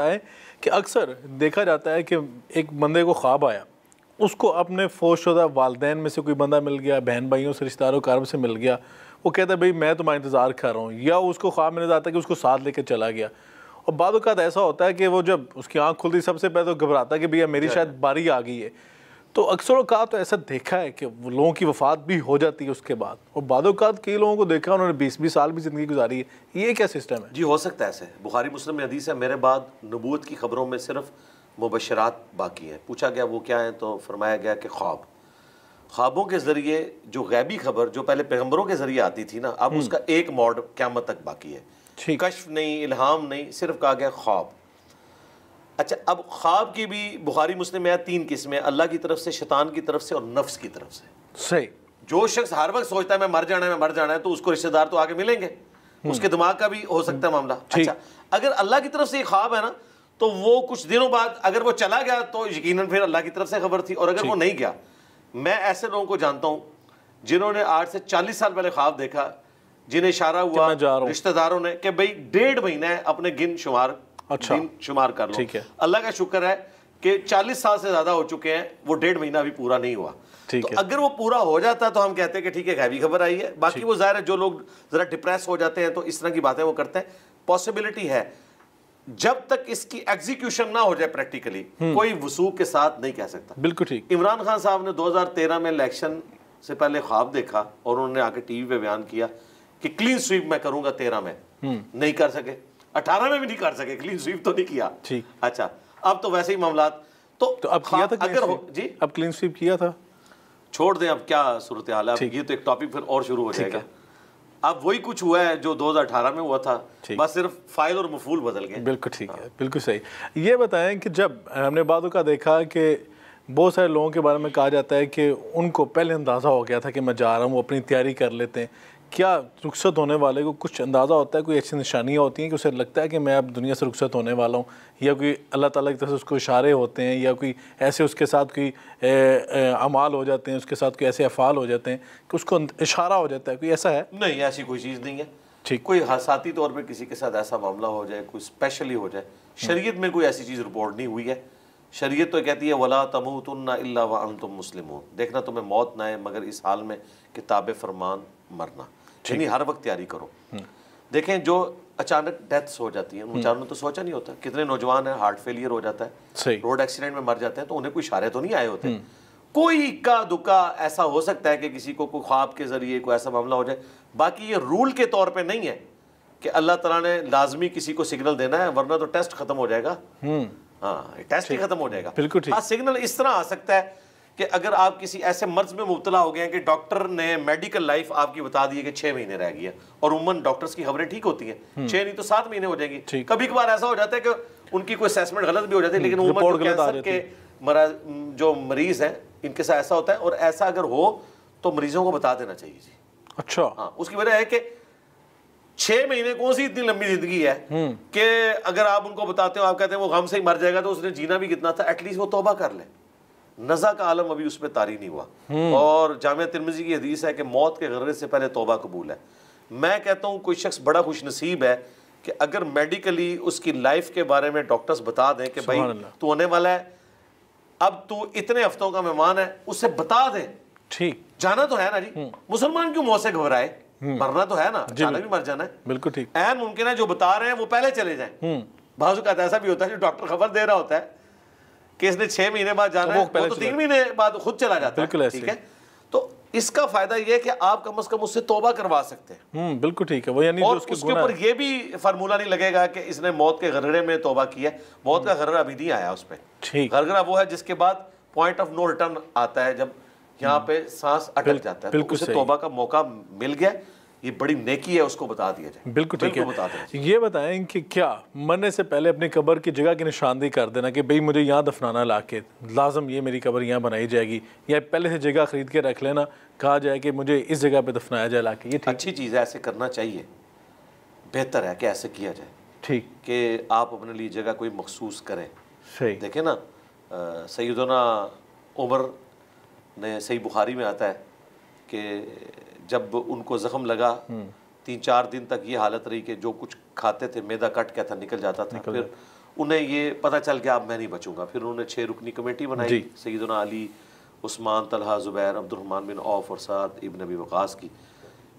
है कि अक्सर देखा जाता है कि एक बंदे को ख्वाब आया उसको अपने शुदा वालदेन में से कोई बंदा मिल गया बहन भाइयों से रिश्तेदारों कारब से मिल गया वो कहता है भाई मैं तुम्हारा इंतज़ार कर रहा हूँ या उसको ख्वाब मिल जाता है कि उसको साथ लेकर चला गया और बाद ऐसा होता है कि वो जब उसकी आँख खुलती सबसे पहले तो घबराता कि भैया मेरी शायद बारी आ गई है तो अक्सर अवकात तो ऐसा देखा है कि लोगों की वफात भी हो जाती है उसके बाद और बाद कई लोगों को देखा उन्होंने बीस बीस साल भी ज़िंदगी गुजारी है ये क्या सिस्टम है जी हो सकता है ऐसे बुखारी मुस्लिम में हदीस है मेरे बाद नबूत की खबरों में सिर्फ मुबशरात बाकी हैं पूछा गया वो क्या है तो फरमाया गया कि ख्वाब ख्वाबों के ज़रिए जो गैबी खबर जो पहले पैगम्बरों के ज़रिए आती थी ना अब हम्म। उसका एक मॉड क्यामत तक बाकी है कश्फ नहीं इल्हाम नहीं सिर्फ कहा गया ख्वाब अच्छा अब ख्वाब की भी बुखारी मुस्लिम में तीन किस्में अल्लाह की तरफ से शैतान की तरफ से और नफ्स की तरफ से सही जो शख्स हर वक्त सोचता है मैं मर जाना है मैं मर जाना है तो उसको रिश्तेदार तो आके मिलेंगे हम्म। उसके दिमाग का भी हो सकता है मामला अच्छा अगर अल्लाह की तरफ से ये ख्वाब है ना तो वो कुछ दिनों बाद अगर वो चला गया तो यकीनन फिर अल्लाह की तरफ से खबर थी और अगर वो नहीं गया मैं ऐसे लोगों को जानता हूँ जिन्होंने आठ से चालीस साल पहले ख्वाब देखा जिन्हें इशारा हुआ रिश्तेदारों ने कि भाई डेढ़ महीना है अपने गिन शुमार अच्छा शुमार कर लो ठीक है अल्लाह का शुक्र है कि 40 साल से ज़्यादा हो चुके हैं वो डेढ़ महीना भी पूरा नहीं हुआ ठीक तो है अगर वो पूरा हो जाता तो हम कहते हैं कि ठीक है हैवी खबर आई है बाकी वो ज़ाहिर है जो लोग ज़रा डिप्रेस हो जाते हैं तो इस तरह की बातें वो करते हैं पॉसिबिलिटी है जब तक इसकी एग्जीक्यूशन ना हो जाए प्रैक्टिकली हम्म। कोई वसूख के साथ नहीं कह सकता बिल्कुल ठीक इमरान खान साहब ने 2013 में इलेक्शन से पहले ख्वाब देखा और उन्होंने आके टीवी पे बयान किया कि क्लीन स्वीप मैं करूंगा तेरह में हम्म। नहीं कर सके अठारह में भी नहीं कर सके क्लीन स्वीप तो नहीं किया ठीक अच्छा अब तो वैसे ही मामला तो, तो अब किया था अगर हो जी अब क्लीन स्वीप किया था छोड़ दें अब क्या सूरत हाल है ये तो एक टॉपिक फिर और शुरू हो जाएगा अब वही कुछ हुआ है जो 2018 में हुआ था बस सिर्फ फाइल और मफूल बदल गए बिल्कुल ठीक है हाँ। बिल्कुल सही ये बताएं कि जब हमने बातों का देखा कि बहुत सारे लोगों के बारे में कहा जाता है कि उनको पहले अंदाज़ा हो गया था कि मैं जा रहा हूँ वो अपनी तैयारी कर लेते हैं क्या रुखसत होने वाले को कुछ अंदाज़ा होता है कोई ऐसी निशानियाँ होती हैं कि उसे लगता है कि मैं अब दुनिया से रुखसत होने वाला हूँ या कोई अल्लाह ताला की तरफ से उसको इशारे होते हैं या कोई ऐसे उसके साथ कोई अमाल हो जाते हैं उसके साथ कोई ऐसे अफ़ाल हो जाते हैं कि उसको इशारा हो जाता है कोई ऐसा है नहीं ऐसी कोई चीज़ नहीं है ठीक कोई हसाती तौर पर किसी के साथ ऐसा मामला हो जाए कोई स्पेशली हो जाए शरीय में कोई ऐसी चीज़ रिपोर्ट नहीं हुई है शरीयत तो कहती है वला तमूतुन्ना इल्ला व अंतुम मुस्लिमून देखना तुम्हें मौत ना आए मगर इस हाल में किताब फरमान मरना यानी हर वक्त तैयारी करो देखें जो अचानक डेथ्स हो जाती है उन हम्म। ने तो सोचा नहीं होता कितने नौजवान है हार्ट फेलियर हो जाता है रोड एक्सीडेंट में मर जाते हैं तो उन्हें कोई इशारे तो नहीं आए होते हम्म। कोई इक्का दुक्का ऐसा हो सकता है कि किसी को कोई ख्वाब के जरिए कोई ऐसा मामला हो जाए बाकी ये रूल के तौर पे नहीं है कि अल्लाह तला ने लाजमी किसी को सिग्नल देना है वरना तो टेस्ट खत्म हो जाएगा हम्म। हाँ टेस्ट ही खत्म हो जाएगा बिल्कुल सिग्नल हाँ, इस तरह आ सकता है कि अगर आप किसी ऐसे मर्ज में मुबतला हो गए हैं कि डॉक्टर ने मेडिकल लाइफ आपकी बता दी है कि छह महीने रह गई है और उमन डॉक्टर्स की खबरें ठीक होती हैं हम्म। छह नहीं तो सात महीने हो जाएंगी कभी कभार ऐसा हो जाता है कि उनकी कोई असेसमेंट गलत भी हो जाती है हम्म। लेकिन उमन के जो मरीज है इनके साथ ऐसा होता है और ऐसा अगर हो तो मरीजों को बता देना चाहिए जी अच्छा हाँ उसकी वजह है कि छह महीने कौन सी इतनी लंबी जिंदगी है हम्म। कि अगर आप उनको बताते हो आप कहते हैं वो गम से ही मर जाएगा तो उसने जीना भी कितना था एटलीस्ट वो तोबा कर ले नज़ा का आलम अभी उस पर तारी नहीं हुआ हम्म। और जामिया तिरमिजी की हदीस है कि मौत के गर्रे से पहले तोबा कबूल है मैं कहता हूँ कोई शख्स बड़ा खुश नसीब है कि अगर मेडिकली उसकी लाइफ के बारे में डॉक्टर्स बता दें कि भाई तू होने वाला है अब तू इतने हफ्तों का मेहमान है उसे बता दें ठीक जाना तो है ना जी हम्म। मुसलमान क्यों मौत से घबराए हम्म। मरना तो है ना जाना भी मर जाना है बिल्कुल ठीक एन मुमकिन है जो बता रहे हैं वो पहले चले जाए बाजू का ऐसा भी होता है जो डॉक्टर खबर दे रहा होता है किसने छह महीने बाद जाना है वो तो तीन महीने बाद खुद चला जाता है ठीक है तो इसका फायदा यह है कि आप कम से कम उससे तोबा करवा सकते हैं हम्म, बिल्कुल ठीक है वो यानी और उसके ऊपर ये भी फार्मूला नहीं लगेगा कि इसने मौत के घरड़े में तोबा किया मौत का घरड़ा अभी नहीं आया उस पर ठीक वो है जिसके बाद पॉइंट ऑफ नो रिटर्न आता है जब यहाँ हम्म। पे सांस अटक जाता है तोबा का मौका मिल गया ये बड़ी नेकी है उसको बता दिया जाए बिल्कुल ठीक है बता ये बताएं कि क्या मरने से पहले अपनी कबर की जगह की निशानदेही कर देना कि भाई मुझे यहाँ दफनाना ला के लाजम ये मेरी कबर यहाँ बनाई जाएगी या पहले से जगह ख़रीद के रख लेना कहा जाए कि मुझे इस जगह पर दफनाया जाए ला के ये अच्छी चीज़ है ऐसे करना चाहिए बेहतर है कि ऐसे किया जाए ठीक कि आप अपने लिए जगह कोई मखसूस करें सही देखें ना सईदना उमर ने सही बुखारी में आता है कि जब उनको ज़ख्म लगा हम्म। तीन चार दिन तक ये हालत रही कि जो कुछ खाते थे मैदा कट क्या था निकल जाता था निकल फिर उन्हें ये पता चल गया अब मैं नहीं बचूंगा फिर उन्होंने छः रुकनी कमेटी बनाई सईदना Ali Usman Talha Zubair Abdul Rahman bin Auf और साद इबन अबी वक़ास की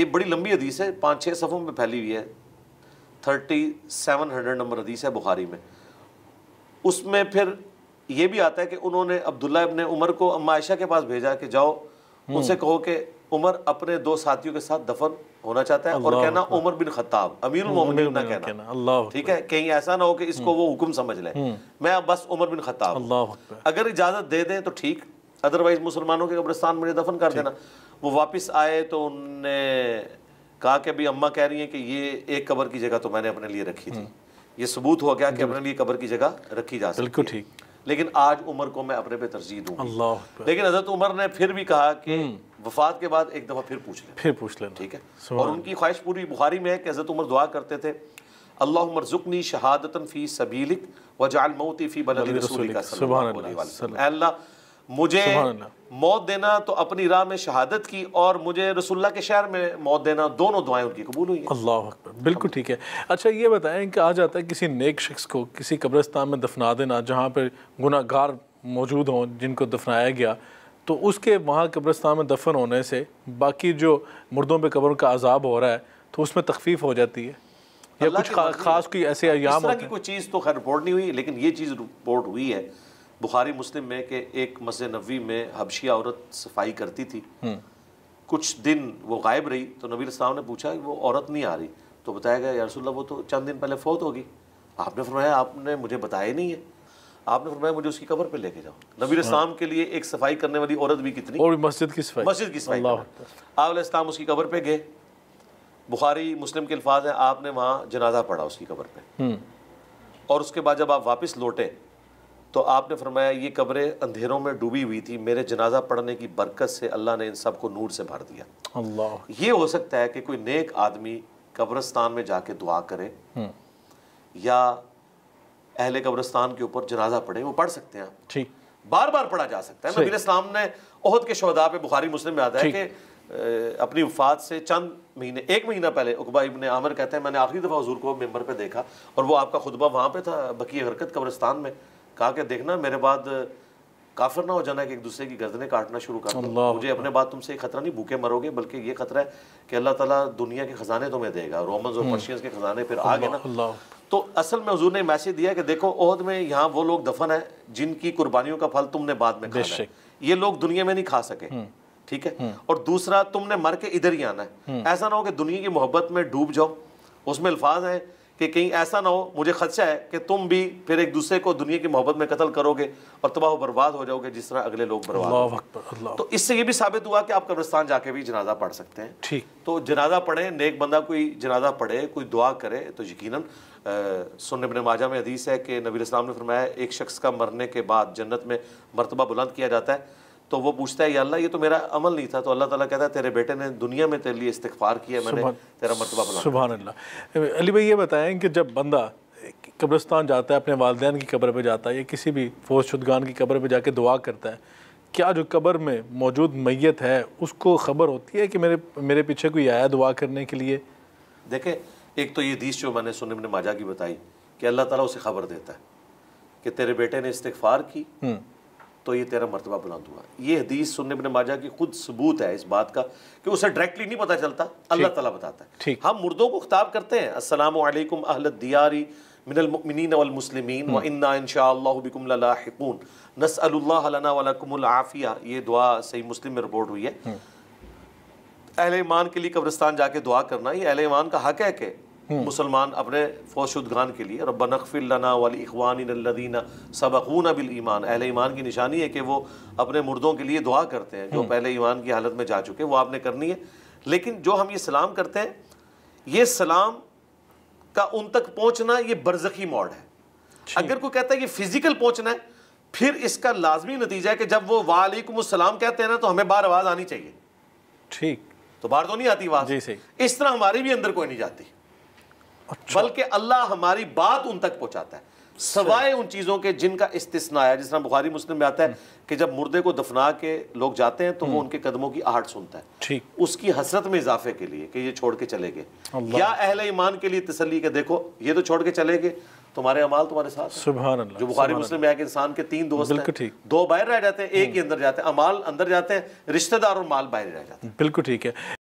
ये बड़ी लंबी हदीस है पाँच छः सफ़ों में फैली हुई है थर्टी सेवन हंड्रेड नंबर हदीस है बुखारी में उसमें फिर ये भी आता है कि उन्होंने अब्दुल्ला इबन उमर को अम्मा आयशा के पास भेजा कि जाओ हम्म। उनसे कहो कि उमर अपने दो साथियों के साथ दफन होना चाहता है और कहना उमर बिन खत्ताब अमीर ना कहना अल्लाह ठीक है कहीं ऐसा ना हो कि इसको हम्म। वो हुक्म समझ ले हम्म। मैं बस उमर बिन खत्ताब अल्लाह अगर इजाज़त दे दें तो ठीक अदरवाइज मुसलमानों के कब्रिस्तान में दफन कर देना वो वापस आए तो उनने कहा कि अभी अम्मा कह रही हैं कि ये एक कबर की जगह तो मैंने अपने लिए रखी थी ये सबूत हो गया कि अपने लिए कबर की जगह रखी जा सकती बिल्कुल ठीक लेकिन आज उमर को मैं अपने पे तरजीह दूँ लेकिन हजरत उमर ने फिर भी कहा कि हम्म। वफात के बाद एक दफ़ा फिर पूछ लें फिर पूछ लें ठीक है और उनकी ख्वाहिश पूरी बुखारी में है कि हजरत उमर दुआ करते थे अल्लाह जुकनी शहादतन फ़ी सबीलिक वजाल मऊती फ़ी बल रसूल का अल्लाह मुझे मौत देना तो अपनी राह में शहादत की और मुझे रसुल्ला के शहर में मौत देना दोनों दुआएं उनकी कबूल हुई अल्लाह अकबर बिल्कुल ठीक है अच्छा ये बताएं कि आ जाता है किसी नेक शख्स को किसी कब्रस्तान में दफना देना जहाँ पर गुनागार मौजूद हों जिनको दफनाया गया तो उसके वहाँ कब्रस्तान में दफन होने से बाकी जो मुर्दों पर कब्रों का अजाब हो रहा है तो उसमें तकफीफ हो जाती है या कुछ खास कोई ऐसे अयाम कोई चीज़ तो खैर रिपोर्ट नहीं हुई लेकिन ये चीज़ रिपोर्ट हुई है बुखारी मुस्लिम में कि एक मस्जिद नबी में हबशी औरत सफाई करती थी हम्म। कुछ दिन वो गायब रही तो नबी इस्लाम ने पूछा कि वो औरत नहीं आ रही तो बताया गया यारसोल्ला वो तो चंद दिन पहले फौत होगी आपने फरमाया आपने मुझे बताया नहीं है आपने फरमाया मुझे उसकी कबर पे लेके जाओ नबी इस्लाम के लिए एक सफाई करने वाली औरत भी कितनी और मस्जिद की सफाई मस्जिद की सफाई आप इस्लाम उसकी कबर पे गए बुखारी मुस्लिम के अल्फाज हैं आपने वहाँ जनाजा पढ़ा उसकी कबर पे हम्म। और उसके बाद जब आप वापस लौटे तो आपने फरमाया ये कब्रें अंधेरों में डूबी हुई थी मेरे जनाजा पढ़ने की बरकत से अल्लाह ने इन सब को नूर से भर दिया अल्लाह ये हो सकता है कि कोई नेक आदमी कब्रस्तान में जाके दुआ करे हम्म। या अहले कब्रस्तान के ऊपर जनाजा पढ़े वो पढ़ सकते हैं आप ठीक बार बार पढ़ा जा सकता है नबी इस्लाम ने ओहद के शहदा पे बुखारी मुस्लिम में आता है कि अपनी वफात से चंद महीने एक महीना पहले उकबा इबन आमर कहते हैं मैंने आखिरी दफ़ा हजूर को मेम्बर पे देखा और वो आपका खुतबा वहाँ पे था बकी हरकत कब्रस्तान में कहा कि देखना मेरे बाद काफिर ना हो जाना कि एक दूसरे की गर्दनें काटना शुरू कर मुझे अपने बात तुमसे ये खतरा नहीं भूखे मरोगे बल्कि ये खतरा है कि अल्लाह ताला दुनिया के खजाने तुम्हें देगा रोमन और हम्म। पर्शियंस के खजाने फिर आ गए ना तो असल में हजूर ने मैसेज दिया कि देखो ओहद में यहाँ वो लोग दफन है जिनकी कुर्बानियों का फल तुमने बाद में खाना है ये लोग दुनिया में नहीं खा सके हम्म। ठीक है हम्म। और दूसरा तुमने मर के इधर ही आना है ऐसा ना हो कि दुनिया की मोहब्बत में डूब जाओ उसमें अल्फाज हैं कि कहीं ऐसा ना हो मुझे खदशा है कि तुम भी फिर एक दूसरे को दुनिया की मोहब्बत में कत्ल करोगे और तबाह बर्बाद हो जाओगे जिस तरह अगले लोग बर्बाद अल्लाह तो इससे ये भी साबित हुआ कि आप कब्रिस्तान जाके भी जनाजा पढ़ सकते हैं ठीक तो जनाजा पढ़े नेक बंदा कोई जनाजा पढ़े कोई दुआ करे तो यकीन सुन अपने माजा में हदीस है कि नबी इस्लाम ने फरमाया एक शख्स का मरने के बाद जन्नत में मरतबा बुलंद किया जाता है तो वो पूछता है अल्लाह ये तो मेरा अमल नहीं था तो अल्लाह ताला कहता है तेरे बेटे ने दुनिया में तेरे लिए इस्तफार किया मैंने तेरा मरतबा बना सुबह अल्लाह अली भाई ये बताएं कि जब बंदा कब्रस्तान जाता है अपने वालदे की कब्र पर जाता है या किसी भी फौज शुदगान की कब्र पर जाके दुआ करता है क्या जो कब्र में मौजूद मैत है उसको खबर होती है कि मेरे मेरे पीछे कोई आया दुआ करने के लिए देखें एक तो ये दीश जो मैंने सुनम ने माजा की बताई कि अल्लाह ताला उसे खबर देता है कि तेरे बेटे ने इस्तफार की हम्म। तो ये तेरा मरतबा बुलंद हुआ ये हदीस सुनने में माजा की खुद सबूत है इस बात का कि उसे डायरेक्टली नहीं पता चलता अल्लाह ताला बताता है हम मुर्दों को खिताब करते हैं अस्सलाम वालेकुम अहलत दियारी मिनलमिन वलमसलिमिन व हम्म। इन्ना इनशाबिकुम लाहिकून नसअल्ला वलकुमआफ़िया ये दुआ सही मुस्लिम में रिपोर्ट हुई है हम्म। अहल ईमान के लिए कब्रिस्तान जाके दुआ करना ये अहल ईमान का हक है कि मुसलमान अपने फौशुद खान के लिए रब नकफ़िलना वाली इखवानदीना सबकून बिल ईमान अहल ईमान की निशानी है कि वो अपने मुर्दों के लिए दुआ करते हैं जो हम्म। पहले ईमान की हालत में जा चुके वो आपने करनी है लेकिन जो हम ये सलाम करते हैं ये सलाम का उन तक पहुँचना ये बरजखी मॉड है अगर कोई कहता है ये फिजिकल पहुँचना है फिर इसका लाजमी नतीजा है कि जब वो वालेकुम सलाम कहते हैं ना तो हमें बार आवाज़ आनी चाहिए ठीक तो बाहर तो नहीं आती आवाज़ इस तरह हमारे भी अंदर कोई नहीं जाती अच्छा। बल्कि अल्लाह हमारी बात उन तक पहुंचाता है सवाए उन चीज़ों के जिनका इस्तना है जिस तरह बुखारी मुस्लिम में आता है हम्म। कि जब मुर्दे को दफना के लोग जाते हैं तो वो हम्म। उनके कदमों की आहट सुनता है ठीक उसकी हसरत में इजाफे के लिए कि ये छोड़ के चले गए या अहल ईमान के लिए तसली के देखो ये तो छोड़ के चले गए तुम्हारे अमाल तुम्हारे साथ सुबह जो बुखारी मुस्लिम में है इंसान के तीन दोस्त हैं दो बाहर रह जाते हैं एक ही हम्म। अंदर जाते हैं अमाल अंदर जाते हैं रिश्तेदार और माल बाहर रह जाते हैं बिल्कुल ठीक है